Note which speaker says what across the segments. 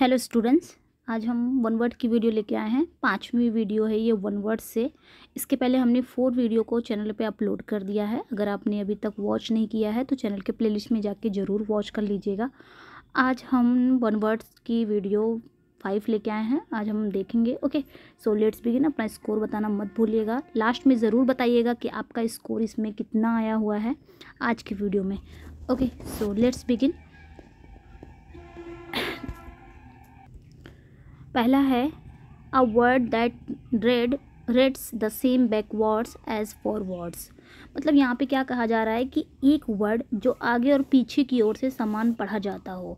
Speaker 1: Hello students आज हम one word की वीडियो लेके आए हैं पाँचवीं वीडियो है ये वन वर्ड से इसके पहले हमने फोर वीडियो को चैनल पे अपलोड कर दिया है अगर आपने अभी तक वॉच नहीं किया है तो चैनल के प्लेलिस्ट में जाके ज़रूर वॉच कर लीजिएगा आज हम वन वर्ड्स की वीडियो फाइव लेके आए हैं आज हम देखेंगे ओके सो लेट्स बिगिन अपना स्कोर बताना मत भूलिएगा लास्ट में ज़रूर बताइएगा कि आपका स्कोर इसमें कितना आया हुआ है आज की वीडियो में ओके सो लेट्स बिगिन पहला है a word that read reads the same backwards as forwards मतलब यहाँ पे क्या कहा जा रहा है कि एक वर्ड जो आगे और पीछे की ओर से समान पढ़ा जाता हो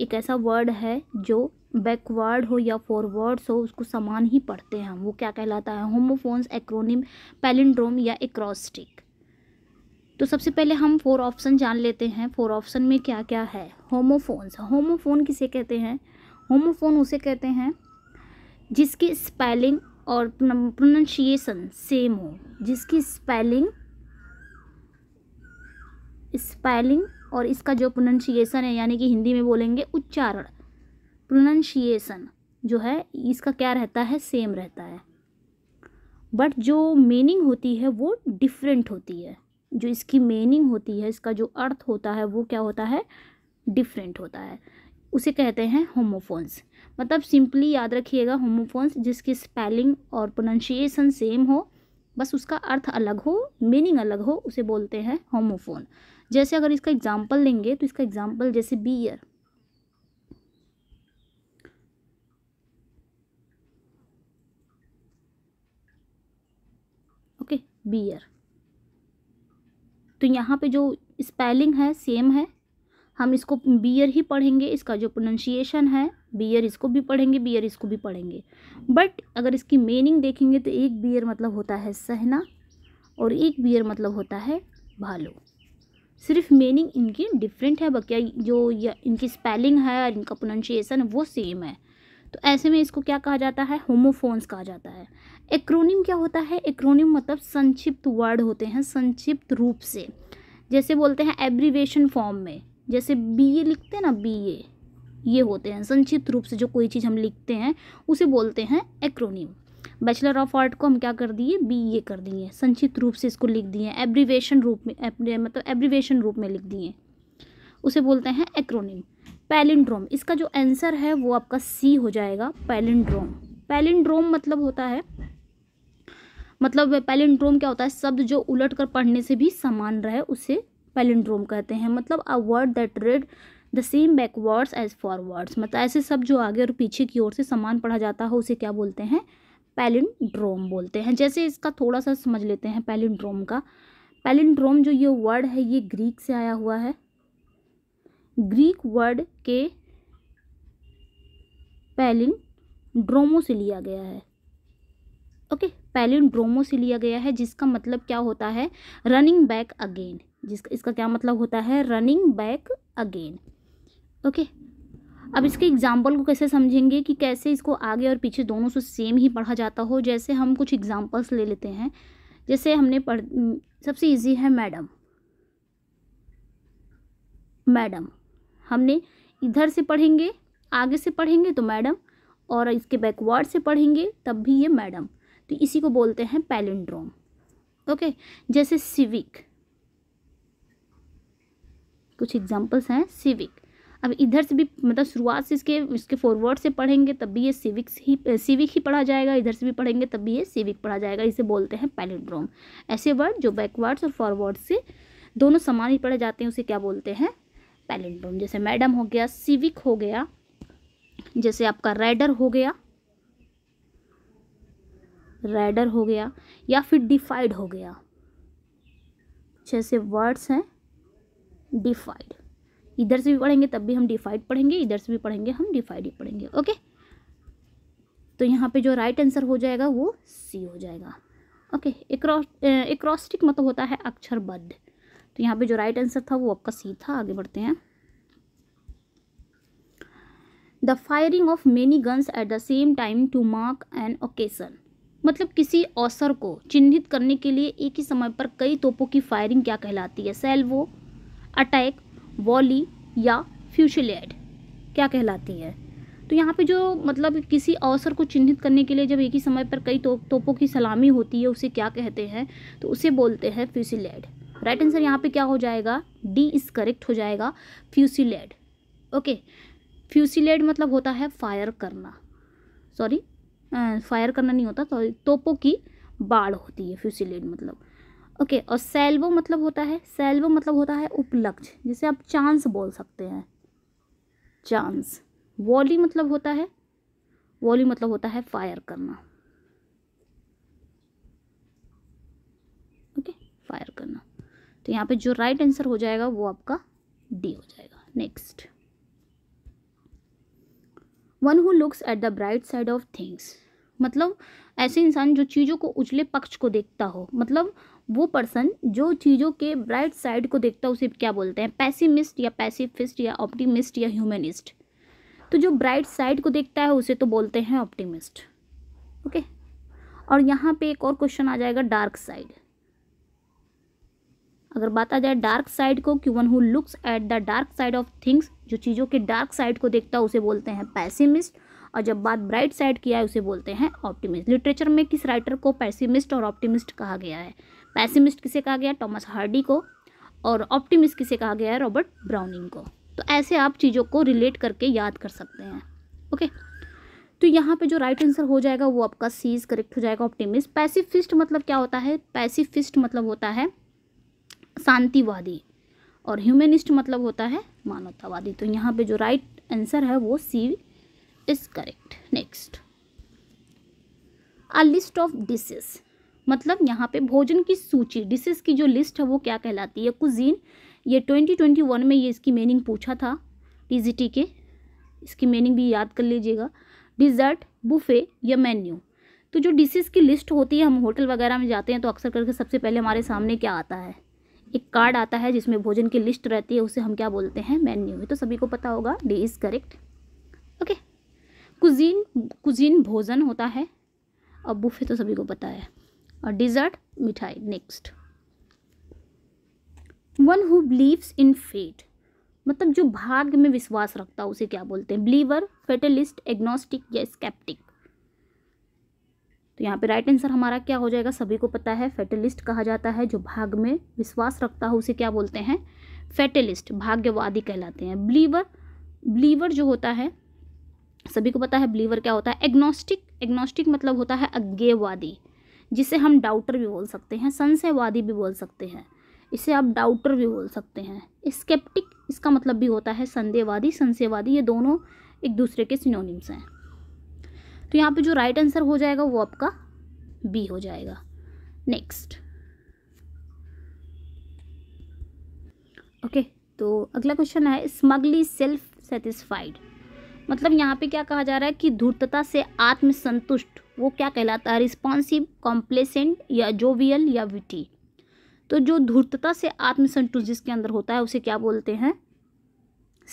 Speaker 1: एक ऐसा वर्ड है जो बैकवर्ड हो या फॉरवर्ड्स हो उसको समान ही पढ़ते हैं हम वो क्या कहलाता है होमोफोन्स एक्रोनिम पैलिंड्रोम या एक्रोस्टिक तो सबसे पहले हम फोर ऑप्शन जान लेते हैं फोर ऑप्शन में क्या क्या है होमोफोन्स होमोफोन किसे कहते हैं होमोफोन उसे कहते हैं जिसकी स्पेलिंग और प्रोनाउंसिएशन सेम हो जिसकी स्पेलिंग स्पेलिंग और इसका जो प्रोनाउंसिएशन है यानी कि हिंदी में बोलेंगे उच्चारण प्रोनाउंसिएशन जो है इसका क्या रहता है सेम रहता है बट जो मीनिंग होती है वो डिफरेंट होती है जो इसकी मीनिंग होती है इसका जो अर्थ होता है वो क्या होता है डिफरेंट होता है उसे कहते हैं होमोफोन्स मतलब सिंपली याद रखिएगा होमोफोन्स जिसकी स्पेलिंग और प्रोनाउंसिएशन सेम हो बस उसका अर्थ अलग हो मीनिंग अलग हो उसे बोलते हैं होमोफोन जैसे अगर इसका एग्जाम्पल लेंगे तो इसका एग्जाम्पल जैसे बियर ओके बियर तो यहाँ पे जो स्पेलिंग है सेम है हम इसको बियर ही पढ़ेंगे इसका जो प्रोनाउंसिएशन है बियर इसको भी पढ़ेंगे बियर इसको भी पढ़ेंगे बट अगर इसकी मीनिंग देखेंगे तो एक बियर मतलब होता है सहना और एक बियर मतलब होता है भालो सिर्फ मीनिंग इनकी डिफरेंट है बकिया जो या इनकी स्पेलिंग है और इनका प्रोनाउंसिएशन वो सेम है तो ऐसे में इसको क्या कहा जाता है होमोफोन्स कहा जाता है एक्रोनिम क्या होता है एक्रोनिम मतलब संक्षिप्त वर्ड होते हैं संक्षिप्त रूप से जैसे बोलते हैं एब्रीवेशन फॉर्म में जैसे बी ए लिखते हैं ना बी ए ये होते हैं संक्षिप्त रूप से जो कोई चीज़ हम लिखते हैं उसे बोलते हैं एक्रोनिम बैचलर ऑफ आर्ट को हम क्या कर दिए बी ए कर दिए संक्षिप्त रूप से इसको लिख दिए एब्रीवेशन रूप में मतलब एब्रीवेशन रूप में लिख दिए उसे बोलते हैं एक्रोनिम पैलिंड्रोम इसका जो आंसर है वो आपका सी हो जाएगा पैलिंड्रोम पैलिंड्रोम मतलब होता है मतलब पैलिंड्रोम क्या होता है शब्द जो उलट कर पढ़ने से भी समान रहे उसे पैलिंड्रोम कहते हैं मतलब a word that read the same backwards as forwards मतलब ऐसे सब जो आगे और पीछे की ओर से समान पढ़ा जाता हो उसे क्या बोलते हैं पैलिंड्रोम बोलते हैं जैसे इसका थोड़ा सा समझ लेते हैं पैलिंड्रोम का पैलिंड्रोम जो ये वर्ड है ये ग्रीक से आया हुआ है ग्रीक वर्ड के पैलिंड्रोमो से लिया गया है ओके okay, पैलिंड्रोमो से लिया गया है जिसका मतलब क्या होता है रनिंग बैक अगेन जिसका इसका क्या मतलब होता है रनिंग बैक अगेन ओके अब इसके एग्जाम्पल को कैसे समझेंगे कि कैसे इसको आगे और पीछे दोनों से सेम ही पढ़ा जाता हो जैसे हम कुछ एग्जाम्पल्स ले लेते हैं जैसे हमने पढ़ सबसे इजी है मैडम मैडम हमने इधर से पढ़ेंगे आगे से पढ़ेंगे तो मैडम और इसके बैकवर्ड से पढ़ेंगे तब भी ये मैडम तो इसी को बोलते हैं पैलिंड्रोम ओके जैसे सिविक कुछ एग्जाम्पल्स हैं सिविक अब इधर से भी मतलब शुरुआत से इसके इसके फॉरवर्ड से पढ़ेंगे तब भी ये सिविक्स ही सिविक ही पढ़ा जाएगा इधर से भी पढ़ेंगे तब भी ये सिविक पढ़ा जाएगा इसे बोलते हैं पैलिड्रोम ऐसे वर्ड जो बैकवर्ड्स और फॉरवर्ड से दोनों समान ही पढ़े जाते हैं उसे क्या बोलते हैं पैलिड्रोम जैसे मैडम हो गया सिविक हो गया जैसे आपका रेडर हो गया रेडर हो गया या फिर डिफाइड हो गया जैसे वर्ड्स हैं डिफाइड इधर से भी पढ़ेंगे तब भी हम डिफाइड पढ़ेंगे इधर से भी पढ़ेंगे हम डिफाइड ही पढ़ेंगे ओके तो यहाँ पे जो राइट आंसर हो जाएगा वो सी हो जाएगा ओके एक एक्रॉस्टिक मतलब होता है अक्षरबद्ध तो यहाँ पे जो राइट आंसर था वो आपका सी था आगे बढ़ते हैं the firing of many guns at the same time to mark an occasion मतलब किसी अवसर को चिन्हित करने के लिए एक ही समय पर कई तोपों की फायरिंग क्या कहलाती है सेल्वो अटैक वॉली या फ्यूशिलेड क्या कहलाती है तो यहाँ पे जो मतलब किसी अवसर को चिन्हित करने के लिए जब एक ही समय पर कई तो, तोपों की सलामी होती है उसे क्या कहते हैं तो उसे बोलते हैं फ्यूसीड राइट आंसर यहाँ पे क्या हो जाएगा डी इज करेक्ट हो जाएगा फ्यूसीड ओके फ्यूसीड मतलब होता है फायर करना सॉरी फायर करना नहीं होता सॉरी तोपों की बाढ़ होती है फ्यूसीड मतलब ओके और सेल्वो मतलब होता है सेल्वो मतलब होता है उपलक्ष जिसे आप चांस बोल सकते हैं चांस वॉली मतलब होता है वॉली मतलब होता है फायर करना ओके फायर करना तो यहाँ पे जो राइट आंसर हो जाएगा वो आपका डी हो जाएगा next one who looks at the bright side of things मतलब ऐसे इंसान जो चीज़ों को उजले पक्ष को देखता हो मतलब वो पर्सन जो चीज़ों के ब्राइट साइड को देखता है उसे क्या बोलते हैं पैसिमिस्ट या पैसिफिस्ट या ऑप्टिमिस्ट या ह्यूमनिस्ट तो जो ब्राइट साइड को देखता है उसे तो बोलते हैं ऑप्टिमिस्ट ओके और यहाँ पे एक और क्वेश्चन आ जाएगा डार्क साइड अगर बात आ जाए डार्क साइड को कि one who looks at the dark side of things जो चीज़ों के डार्क साइड को देखता है उसे बोलते हैं पैसिमिस्ट और जब बात ब्राइट साइड की आए उसे बोलते हैं ऑप्टिमिस्ट लिटरेचर में किस राइटर को पैसिमिस्ट और ऑप्टिमिस्ट कहा गया है पैसिमिस्ट किसे कहा गया टॉमस हार्डी को और ऑप्टिमिस्ट किसे कहा गया है रॉबर्ट ब्राउनिंग को तो ऐसे आप चीज़ों को रिलेट करके याद कर सकते हैं ओके तो यहाँ पे जो राइट आंसर हो जाएगा वो आपका सीज करेक्ट हो जाएगा ऑप्टिमिस्ट पैसिफिस्ट मतलब क्या होता है पैसिफिस्ट मतलब होता है शांतिवादी और ह्यूमनिस्ट मतलब होता है मानवतावादी तो यहाँ पे जो राइट आंसर है वो C is correct next a list of dishes मतलब यहाँ पे भोजन की सूची डिशेस की जो लिस्ट है वो क्या कहलाती है कुजीन ये ट्वेंटी ट्वेंटी वन में ये इसकी मीनिंग पूछा था टी के इसकी मीनिंग भी याद कर लीजिएगा डिज़र्ट बुफे या मेन्यू तो जो डिशेस की लिस्ट होती है हम होटल वगैरह में जाते हैं तो अक्सर करके सबसे पहले हमारे सामने क्या आता है एक कार्ड आता है जिसमें भोजन की लिस्ट रहती है उसे हम क्या बोलते हैं मेन्यू तो सभी को पता होगा D is correct okay cuisine cuisine भोजन होता है और बुफे तो सभी को पता है और डिज़र्ट मिठाई next one who believes in fate मतलब जो भाग्य में विश्वास रखता है उसे क्या बोलते हैं बिलीवर फेटलिस्ट एग्नोस्टिक या स्केप्टिक तो यहाँ पे राइट आंसर हमारा क्या हो जाएगा सभी को पता है फेटलिस्ट कहा जाता है जो भाग में विश्वास रखता है उसे क्या बोलते हैं फेटलिस्ट भाग्यवादी कहलाते हैं बिलीवर बिलीवर जो होता है सभी को पता है बिलीवर क्या होता है एग्नोस्टिक एग्नोस्टिक मतलब होता है अज्ञेयवादी जिसे हम डाउटर भी बोल सकते हैं संशयवादी भी बोल सकते हैं इसे आप डाउटर भी बोल सकते हैं स्केप्टिक इसका मतलब भी होता है संदेहवादी संशयवादी ये दोनों एक दूसरे के सिनोनिम्स हैं तो यहाँ पे जो राइट आंसर हो जाएगा वो आपका बी हो जाएगा नेक्स्ट ओके okay, तो अगला क्वेश्चन है स्मगली सेल्फ सेटिस्फाइड मतलब यहाँ पे क्या कहा जा रहा है कि धूर्तता से आत्मसंतुष्ट वो क्या कहलाता है रिस्पॉन्सिव कॉम्प्लेसेंट या जोवियल या विटी तो जो धूर्तता से आत्मसंतुष्ट जिसके अंदर होता है उसे क्या बोलते हैं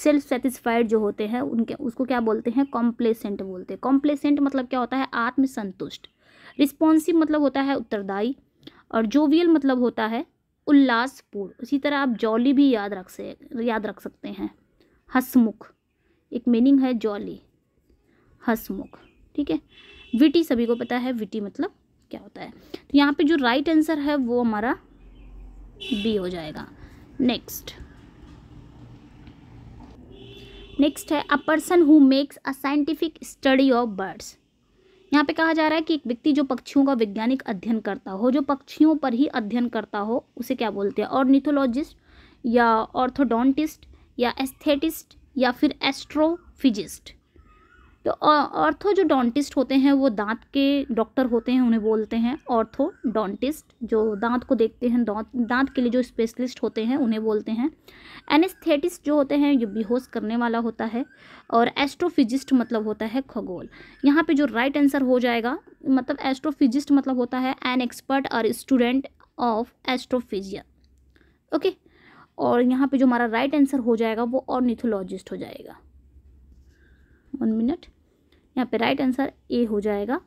Speaker 1: सेल्फ सेटिस्फाइड जो होते हैं उनके उसको क्या बोलते हैं कॉम्प्लेसेंट बोलते हैं कॉम्प्लेसेंट मतलब क्या होता है आत्मसंतुष्ट रिस्पॉन्सिव मतलब होता है उत्तरदायी और जोवियल मतलब होता है उल्लासपूर्ण उसी तरह आप जॉली भी याद रख से याद रख सकते हैं हसमुख एक मीनिंग है जॉली हसमुख ठीक है विटी सभी को पता है विटी मतलब क्या होता है तो यहाँ पे जो राइट right आंसर है वो हमारा बी हो जाएगा नेक्स्ट नेक्स्ट है a person who makes a scientific study of birds यहाँ पे कहा जा रहा है कि एक व्यक्ति जो पक्षियों का वैज्ञानिक अध्ययन करता हो जो पक्षियों पर ही अध्ययन करता हो उसे क्या बोलते हैं और निथोलॉजिस्ट या ऑर्थोडोंटिस्ट या एस्थेटिस्ट या फिर एस्ट्रोफिजिस्ट तो ऑर्थोजोडोंटिस्ट होते हैं वो दांत के डॉक्टर होते हैं उन्हें बोलते हैं ऑर्थोडोंटिस्ट जो दांत को देखते हैं दांत दांत के लिए जो स्पेशलिस्ट होते हैं उन्हें बोलते हैं एनेस्थेटिस्ट जो होते हैं ये बेहोश करने वाला होता है और एस्ट्रोफिजिस्ट मतलब होता है खगोल यहाँ पे जो राइट आंसर हो जाएगा मतलब एस्ट्रोफिजिस्ट मतलब होता है an expert or student of astrophysics okay और यहाँ पे जो हमारा राइट आंसर हो जाएगा वो ऑर्निथोलॉजिस्ट हो जाएगा वन मिनट यहाँ पे राइट आंसर ए हो जाएगा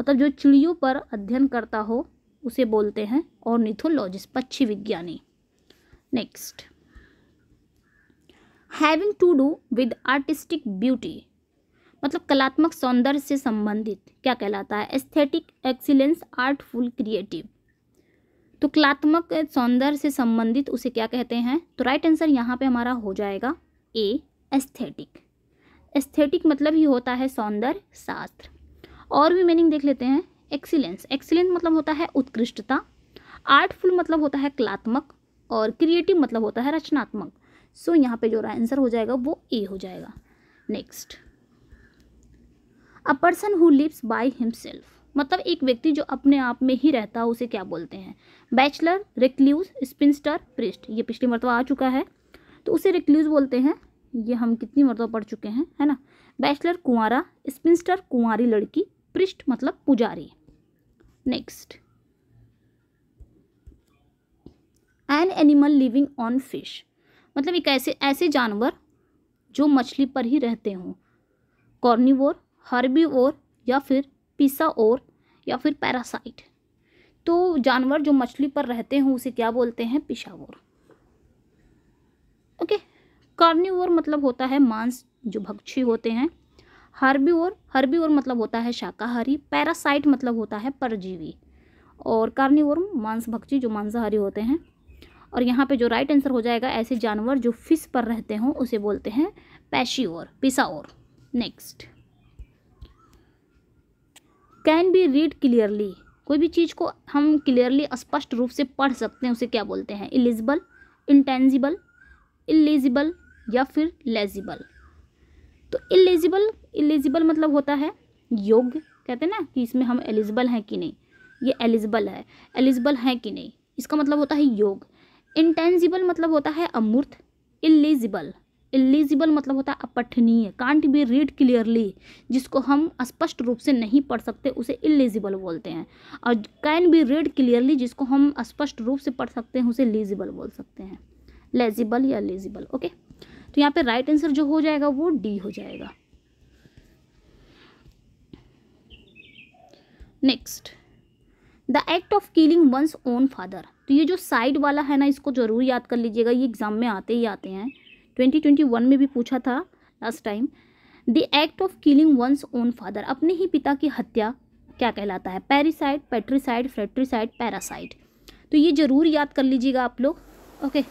Speaker 1: मतलब जो चिड़ियों पर अध्ययन करता हो उसे बोलते हैं ऑर्निथोलॉजिस्ट पक्षी विज्ञानी next having to do with artistic beauty मतलब कलात्मक सौंदर्य से संबंधित क्या कहलाता है एस्थेटिक एक्सीलेंस आर्टफुल क्रिएटिव तुकलात्मक सौंदर्य से संबंधित उसे क्या कहते हैं तो राइट आंसर यहाँ पे हमारा हो जाएगा ए एस्थेटिक एस्थेटिक मतलब ही होता है सौंदर्य शास्त्र और भी मीनिंग देख लेते हैं एक्सीलेंस एक्सीलेंस मतलब होता है उत्कृष्टता आर्टफुल मतलब होता है कलात्मक और क्रिएटिव मतलब होता है रचनात्मक सो so, यहाँ पे जो आंसर हो जाएगा वो ए हो जाएगा next a person who lives by himself मतलब एक व्यक्ति जो अपने आप में ही रहता है उसे क्या बोलते हैं बैचलर रिक्ल्यूज स्पिनस्टर प्रिस्ट ये पिछली मरतबा आ चुका है तो उसे रिक्ल्यूज बोलते हैं ये हम कितनी मरतबा पढ़ चुके हैं है ना बैचलर कुंवरा स्पिनस्टर कुंवारी लड़की पृष्ठ मतलब पुजारी next an animal living on fish मतलब एक ऐसे ऐसे जानवर जो मछली पर ही रहते हों कॉर्नीवोर हर्बीवोर या फिर पिसा और या फिर पैरासाइट तो जानवर जो मछली पर रहते हैं उसे क्या बोलते हैं पिशावर ओके कार्निवोर मतलब होता है मांस जो भक्षी होते हैं हरबी और मतलब होता है शाकाहारी पैरासाइट मतलब होता है परजीवी और कार्निवोर भक्षी जो मांसाहारी होते हैं और यहाँ पे जो राइट आंसर हो जाएगा ऐसे जानवर जो फिश पर रहते हों उसे बोलते हैं piscivore piscivore next can be read clearly कोई भी चीज़ को हम क्लियरली स्पष्ट रूप से पढ़ सकते हैं उसे क्या बोलते हैं इलिजिबल इंटेंजिबल इलिजिबल या फिर लेजिबल तो इलिजिबल इलिजिबल मतलब होता है योग्य कहते हैं ना कि इसमें हम एलिजिबल हैं कि नहीं ये एलिजिबल है एलिजिबल है कि नहीं इसका मतलब होता है योग इंटेंजिबल मतलब होता है अमूर्त इलिजिबल एलिजिबल मतलब होता है अपठनीय कांट बी रीड क्लियरली जिसको हम स्पष्ट रूप से नहीं पढ़ सकते उसे इलिजिबल बोलते हैं और कैन बी रीड क्लियरली जिसको हम स्पष्ट रूप से पढ़ सकते हैं उसे लिजिबल बोल सकते हैं लेजिबल या लिजिबल ओके तो यहाँ पे राइट आंसर जो हो जाएगा वो डी हो जाएगा next the act of killing one's own father तो ये जो साइड वाला है ना इसको जरूर याद कर लीजिएगा ये एग्जाम में आते ही आते हैं 2021 में भी पूछा था last time the act of killing one's own father अपने ही पिता की हत्या क्या कहलाता है पेरीसाइड पेट्रीसाइड फ्रेट्रीसाइड पैरासाइड तो ये ज़रूर याद कर लीजिएगा आप लोग ओके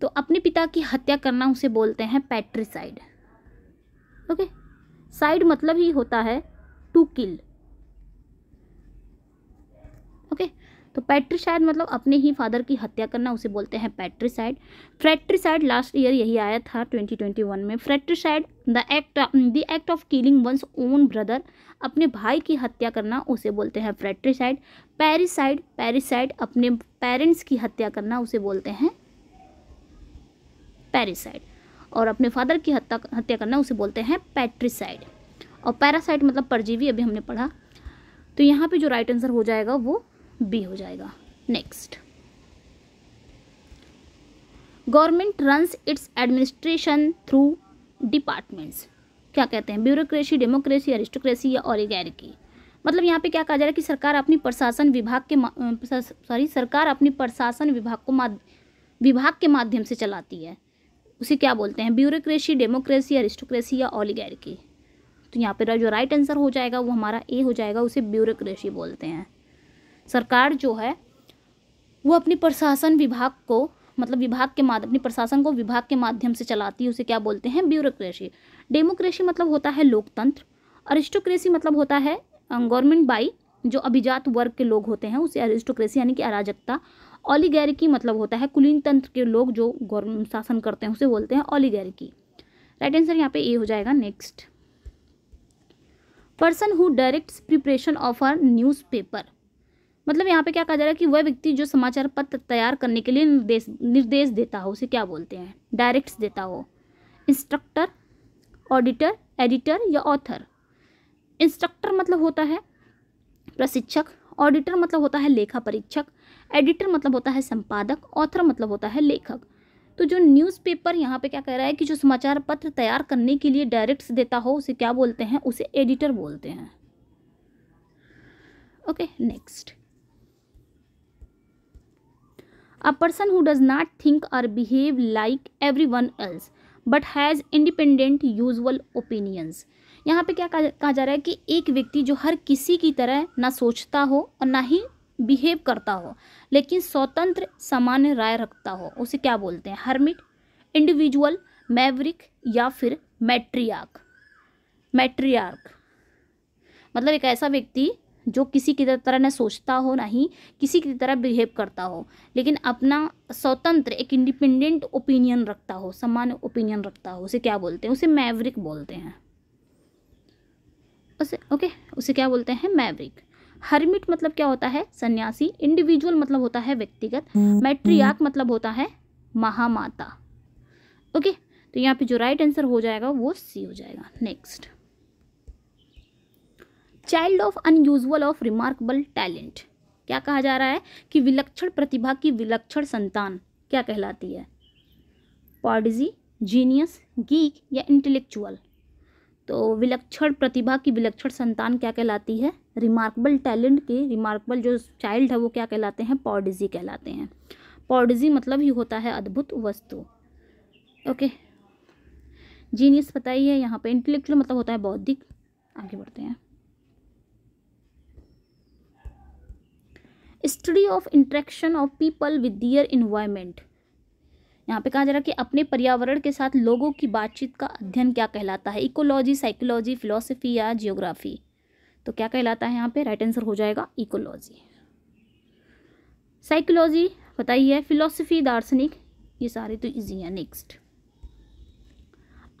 Speaker 1: तो अपने पिता की हत्या करना उसे बोलते हैं पैट्रीसाइड ओके साइड मतलब ही होता है टू किल ओके तो पैट्रिसाइड मतलब अपने ही फादर की हत्या करना उसे बोलते हैं पैट्रिसाइड फ्रेट्रिसाइड लास्ट ईयर यही आया था 2021 में fratricide the act the act of killing one's own brother अपने भाई की हत्या करना उसे बोलते हैं फ्रैक्ट्रीसाइड पैरिसाइड पैरिसाइड अपने पेरेंट्स की हत्या करना उसे बोलते हैं पैरिसाइड और अपने फादर की हत्या हत्या करना उसे बोलते हैं पैट्रिसाइड और पैरासाइट मतलब परजीवी अभी हमने पढ़ा तो यहाँ पे जो राइट आंसर हो जाएगा वो बी हो जाएगा next government runs its administration through departments क्या कहते हैं ब्यूरोक्रेसी डेमोक्रेसी एरिस्टोक्रेसी या की मतलब यहाँ पे क्या कहा जा रहा है कि सरकार अपनी प्रशासन विभाग के सॉरी सरकार अपनी प्रशासन विभाग को विभाग के माध्यम से चलाती है उसे क्या बोलते हैं ब्यूरोक्रेसी डेमोक्रेसी एरिस्टोक्रेसी या ऑलीगैरिकी तो यहाँ पर जो राइट आंसर हो जाएगा वो हमारा ए हो जाएगा उसे ब्यूरोक्रेसी बोलते हैं सरकार जो है वो अपनी प्रशासन विभाग को मतलब विभाग के माध्यम अपने प्रशासन को विभाग के माध्यम से चलाती है उसे क्या बोलते हैं ब्यूरोक्रेसी डेमोक्रेसी मतलब होता है लोकतंत्र अरिस्टोक्रेसी मतलब होता है गवर्नमेंट बाई जो अभिजात वर्ग के लोग होते हैं उसे अरिस्टोक्रेसी यानी कि अराजकता ओलीगैरिकी मतलब होता है कुलीन तंत्र के लोग जो गवर्नमेंट शासन करते हैं उसे बोलते हैं ओलीगैरिकी राइट आंसर यहाँ पे ए हो जाएगा next person who directs preparation of a newspaper मतलब यहाँ पे क्या कहा जा रहा है कि वह व्यक्ति जो समाचार पत्र तैयार करने के लिए निर्देश निर्देश देता हो उसे क्या बोलते हैं डायरेक्ट्स देता हो इंस्ट्रक्टर ऑडिटर एडिटर या ऑथर इंस्ट्रक्टर मतलब होता है प्रशिक्षक ऑडिटर मतलब होता है लेखा परीक्षक एडिटर मतलब होता है संपादक ऑथर मतलब होता है लेखक तो जो न्यूज़पेपर यहाँ पे क्या कह रहा है कि जो समाचार पत्र तैयार करने के लिए डायरेक्ट्स देता हो उसे क्या बोलते हैं उसे एडिटर बोलते हैं okay next a person who does not think or behave like everyone else but has independent unusual opinions यहाँ पे क्या कहा जा रहा है कि एक व्यक्ति जो हर किसी की तरह ना सोचता हो और ना ही बिहेव करता हो लेकिन स्वतंत्र सामान्य राय रखता हो उसे क्या बोलते हैं हर्मिट इंडिविजुअल मैवरिक या फिर मैट्रियार्क मैट्रियार्क मतलब एक ऐसा व्यक्ति जो किसी की तरह ना सोचता हो ना ही किसी की तरह बिहेव करता हो लेकिन अपना स्वतंत्र एक इंडिपेंडेंट ओपिनियन रखता हो समान ओपिनियन रखता हो उसे क्या बोलते हैं उसे मैवरिक बोलते हैं उसे ओके उसे क्या बोलते हैं मैवरिक हर्मिट मतलब क्या होता है सन्यासी इंडिविजुअल मतलब होता है व्यक्तिगत मैट्रियाक हम्म, हम्म। मतलब होता है महामाता ओके तो यहाँ पे जो राइट आंसर हो जाएगा वो सी हो जाएगा next child of unusual of remarkable talent क्या कहा जा रहा है कि विलक्षण प्रतिभा की विलक्षण संतान क्या कहलाती है पॉडिजी जीनियस गीक या इंटेलेक्चुअल तो विलक्षण प्रतिभा की विलक्षण संतान क्या कहलाती है रिमार्केबल टैलेंट के रिमार्केबल जो चाइल्ड है वो क्या कहलाते हैं पॉडिजी कहलाते हैं पॉडिजी मतलब ही होता है अद्भुत वस्तु ओके जीनियस पता ही है यहाँ पे इंटेलेक्चुअल मतलब होता है बौद्धिक आगे बढ़ते हैं study of interaction of people with their environment यहाँ पे कहा जा रहा है कि अपने पर्यावरण के साथ लोगों की बातचीत का अध्ययन क्या कहलाता है इकोलॉजी साइकोलॉजी फिलोसफी या जियोग्राफी तो क्या कहलाता है यहाँ पे राइट आंसर हो जाएगा इकोलॉजी साइकोलॉजी बताइए फिलोसफी दार्शनिक ये सारे तो इजी है next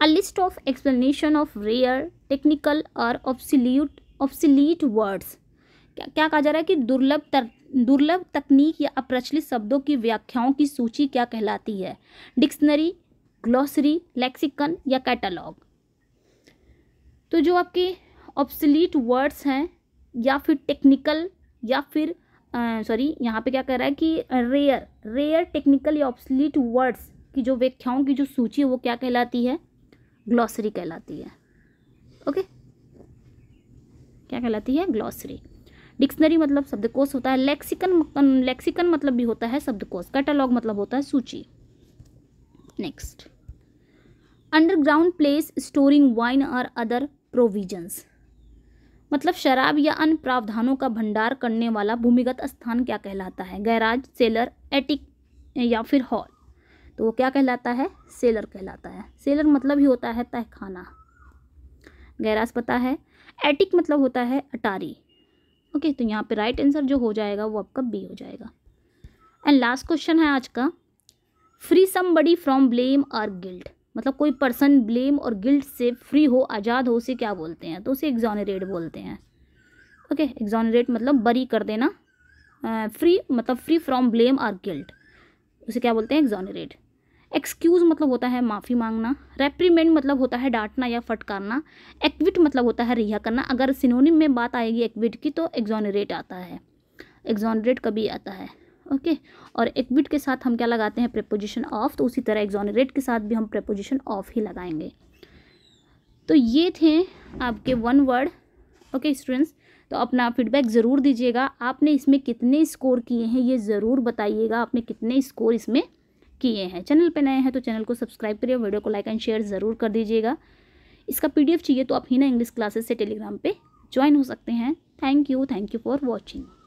Speaker 1: a list of explanation of rare technical or of obsolete words क्या कहा जा रहा है कि दुर्लभ दुर्लभ तकनीक या अप्रचलित शब्दों की व्याख्याओं की सूची क्या कहलाती है डिक्शनरी ग्लॉसरी लेक्सिकन या कैटलॉग तो जो आपके ऑप्सलीट वर्ड्स हैं या फिर टेक्निकल या फिर सॉरी यहाँ पे क्या कह रहा है कि रेयर रेयर टेक्निकल या ऑप्सलीट वर्ड्स की जो व्याख्याओं की जो सूची है वो क्या कहलाती है ग्लॉसरी कहलाती है ओके क्या कहलाती है ग्लॉसरी डिक्शनरी मतलब शब्दकोश होता है लेक्सिकन मतलब, लेक्सिकन मतलब भी होता है शब्दकोश कैटलॉग मतलब होता है सूची next underground place storing wine or other provisions मतलब शराब या अन्य प्रावधानों का भंडार करने वाला भूमिगत स्थान क्या कहलाता है गैराज सेलर एटिक या फिर हॉल तो वो क्या कहलाता है सेलर कहलाता है सेलर मतलब ही होता है तहखाना गैराज पता है एटिक मतलब होता है अटारी ओके तो यहाँ पे राइट आंसर जो हो जाएगा वो आपका बी हो जाएगा एंड लास्ट क्वेश्चन है आज का free somebody from blame or guilt मतलब कोई पर्सन ब्लेम और गिल्ट से फ्री हो आज़ाद हो उसे क्या बोलते हैं तो उसे एग्जॉनरेट बोलते हैं ओके okay, एग्जॉनरेट मतलब बरी कर देना फ्री uh, मतलब free from blame or guilt उसे क्या बोलते हैं एग्जॉनरेट एक्सक्यूज़ मतलब होता है माफ़ी मांगना रेप्रीमेंड मतलब होता है डांटना या फटकारना एक्विट मतलब होता है रिहा करना अगर सिनोनिम में बात आएगी एक्विट की तो एग्जॉनरेट आता है एग्जॉनरेट कभी आता है ओके और एक्विट के साथ हम क्या लगाते हैं प्रपोजिशन ऑफ तो उसी तरह एग्जॉनरेट के साथ भी हम प्रपोजिशन ऑफ ही लगाएंगे तो ये थे आपके वन वर्ड ओके स्टूडेंट्स तो अपना फीडबैक ज़रूर दीजिएगा आपने इसमें कितने स्कोर किए हैं ये ज़रूर बताइएगा आपने कितने स्कोर इसमें किए हैं चैनल पर नए हैं तो चैनल को सब्सक्राइब करिए वीडियो को लाइक एंड शेयर ज़रूर कर दीजिएगा इसका पीडीएफ चाहिए तो आप हिना इंग्लिश क्लासेस से टेलीग्राम पे ज्वाइन हो सकते हैं thank you thank you for watching